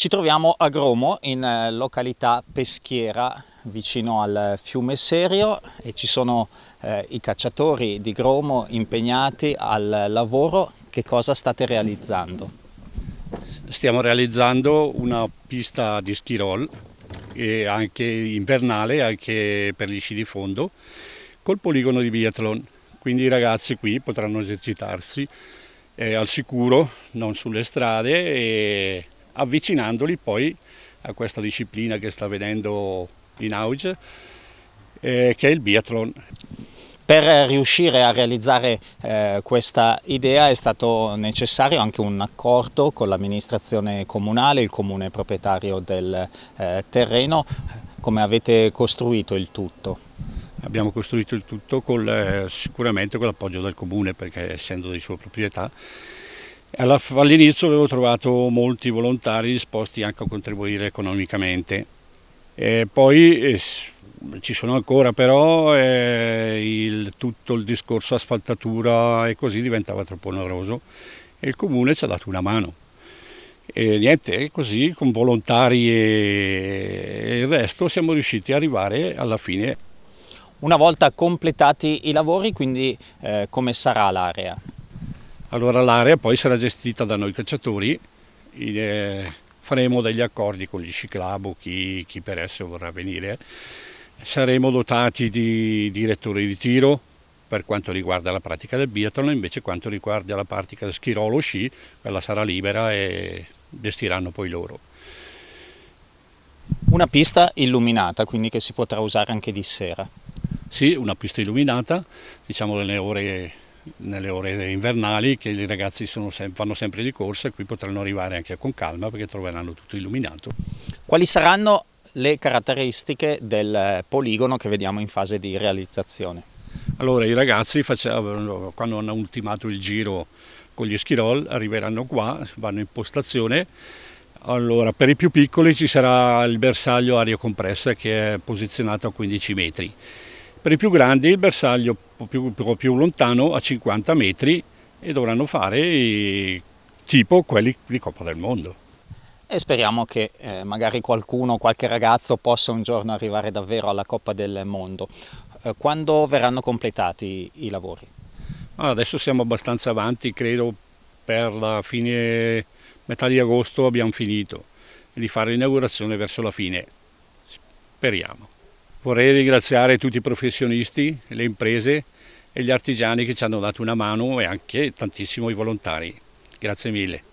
Ci troviamo a Gromo, in eh, località peschiera vicino al fiume Serio e ci sono eh, i cacciatori di Gromo impegnati al lavoro. Che cosa state realizzando? Stiamo realizzando una pista di schirol roll anche invernale, anche per gli sci di fondo, col poligono di biathlon. Quindi i ragazzi qui potranno esercitarsi eh, al sicuro, non sulle strade e avvicinandoli poi a questa disciplina che sta venendo in auge, eh, che è il biathlon. Per riuscire a realizzare eh, questa idea è stato necessario anche un accordo con l'amministrazione comunale, il comune proprietario del eh, terreno. Come avete costruito il tutto? Abbiamo costruito il tutto col, eh, sicuramente con l'appoggio del comune perché essendo di sua proprietà All'inizio avevo trovato molti volontari disposti anche a contribuire economicamente. E poi eh, ci sono ancora però eh, il, tutto il discorso asfaltatura e così diventava troppo oneroso e il comune ci ha dato una mano. E niente, così con volontari e, il resto siamo riusciti ad arrivare alla fine. Una volta completati i lavori, quindi eh, come sarà l'area? Allora l'area poi sarà gestita da noi cacciatori, faremo degli accordi con gli ciclabo, chi, chi per esso vorrà venire, saremo dotati di direttori di tiro per quanto riguarda la pratica del biathlon, invece quanto riguarda la pratica del schirolo sci, quella sarà libera e gestiranno poi loro. Una pista illuminata, quindi che si potrà usare anche di sera? Sì, una pista illuminata, diciamo nelle ore nelle ore invernali che i ragazzi sem vanno sempre di corsa e qui potranno arrivare anche con calma perché troveranno tutto illuminato. Quali saranno le caratteristiche del poligono che vediamo in fase di realizzazione? Allora i ragazzi facevano, quando hanno ultimato il giro con gli schirol arriveranno qua, vanno in postazione allora, per i più piccoli ci sarà il bersaglio aria compressa che è posizionato a 15 metri. Per i più grandi il bersaglio più, più, più lontano a 50 metri e dovranno fare tipo quelli di Coppa del Mondo. E speriamo che eh, magari qualcuno, qualche ragazzo possa un giorno arrivare davvero alla Coppa del Mondo. Eh, quando verranno completati i lavori? Adesso siamo abbastanza avanti, credo per la fine, metà di agosto abbiamo finito di fare l'inaugurazione verso la fine. Speriamo. Vorrei ringraziare tutti i professionisti, le imprese e gli artigiani che ci hanno dato una mano e anche tantissimo i volontari. Grazie mille.